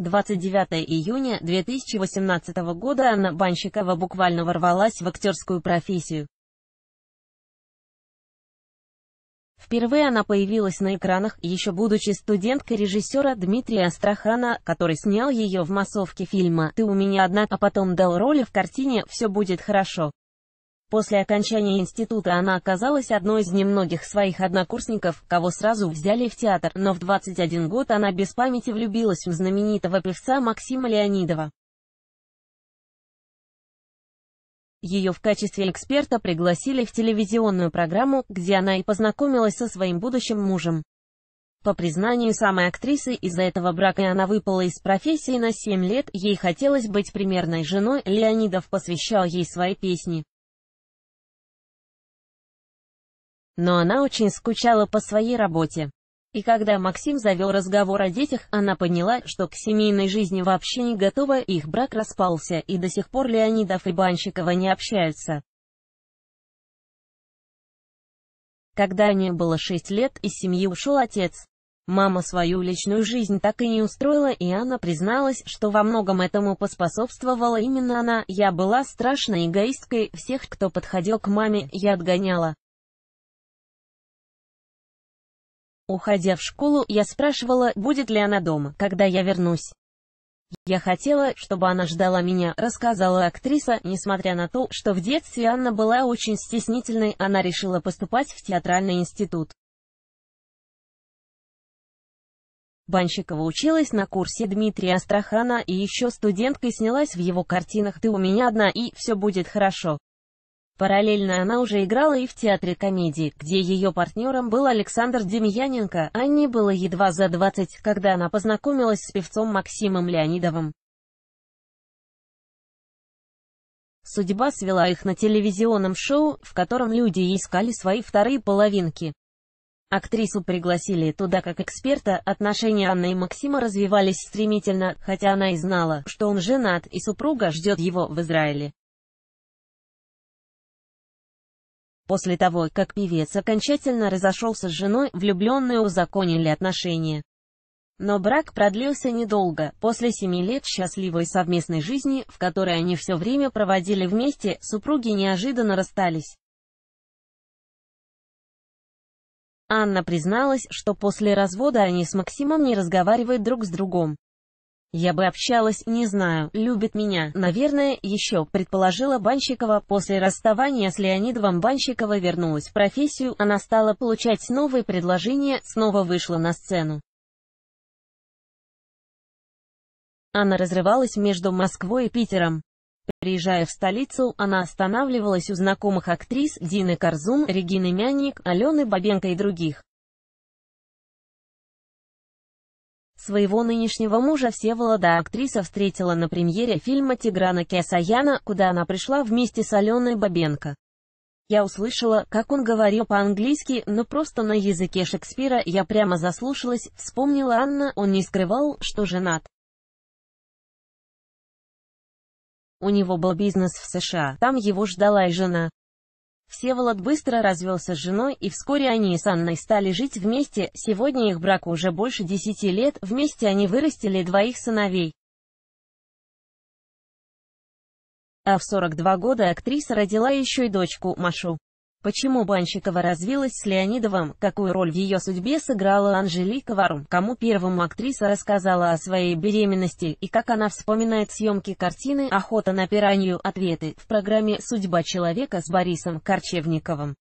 29 июня 2018 года Анна Банщикова буквально ворвалась в актерскую профессию. Впервые она появилась на экранах, еще будучи студенткой режиссера Дмитрия Астрахана, который снял ее в массовке фильма «Ты у меня одна», а потом дал роли в картине «Все будет хорошо». После окончания института она оказалась одной из немногих своих однокурсников, кого сразу взяли в театр, но в 21 год она без памяти влюбилась в знаменитого певца Максима Леонидова. Ее в качестве эксперта пригласили в телевизионную программу, где она и познакомилась со своим будущим мужем. По признанию самой актрисы, из-за этого брака она выпала из профессии на 7 лет, ей хотелось быть примерной женой, Леонидов посвящал ей свои песни. но она очень скучала по своей работе. И когда Максим завел разговор о детях, она поняла, что к семейной жизни вообще не готова, их брак распался, и до сих пор Леонидов и Банщикова не общаются. Когда Ане было шесть лет, из семьи ушел отец. Мама свою личную жизнь так и не устроила, и она призналась, что во многом этому поспособствовала именно она. «Я была страшной эгоисткой, всех, кто подходил к маме, я отгоняла. Уходя в школу, я спрашивала, будет ли она дома, когда я вернусь. Я хотела, чтобы она ждала меня, рассказала актриса, несмотря на то, что в детстве Анна была очень стеснительной, она решила поступать в театральный институт. Банщикова училась на курсе Дмитрия Астрахана и еще студенткой снялась в его картинах «Ты у меня одна» и «Все будет хорошо». Параллельно она уже играла и в театре комедии, где ее партнером был Александр Демьяненко. Анне было едва за 20, когда она познакомилась с певцом Максимом Леонидовым. Судьба свела их на телевизионном шоу, в котором люди искали свои вторые половинки. Актрису пригласили туда как эксперта, отношения Анны и Максима развивались стремительно, хотя она и знала, что он женат и супруга ждет его в Израиле. После того, как певец окончательно разошелся с женой, влюбленные узаконили отношения. Но брак продлился недолго, после семи лет счастливой совместной жизни, в которой они все время проводили вместе, супруги неожиданно расстались. Анна призналась, что после развода они с Максимом не разговаривают друг с другом. Я бы общалась, не знаю, любит меня, наверное, еще, предположила Банщикова. После расставания с Леонидовым Банщикова вернулась в профессию, она стала получать новые предложения, снова вышла на сцену. Она разрывалась между Москвой и Питером. Приезжая в столицу, она останавливалась у знакомых актрис Дины Корзун, Регины Мяник, Алены Бабенко и других. Своего нынешнего мужа Всеволода актриса встретила на премьере фильма Тиграна Кесаяна, куда она пришла вместе с Аленой Бабенко. Я услышала, как он говорил по-английски, но просто на языке Шекспира я прямо заслушалась, вспомнила Анна, он не скрывал, что женат. У него был бизнес в США, там его ждала и жена. Всеволод быстро развелся с женой, и вскоре они с Анной стали жить вместе, сегодня их брак уже больше десяти лет, вместе они вырастили двоих сыновей. А в 42 года актриса родила еще и дочку, Машу. Почему Банщикова развилась с Леонидовым, какую роль в ее судьбе сыграла Анжелика Варум, кому первому актриса рассказала о своей беременности и как она вспоминает съемки картины «Охота на пиранью» ответы в программе «Судьба человека» с Борисом Корчевниковым.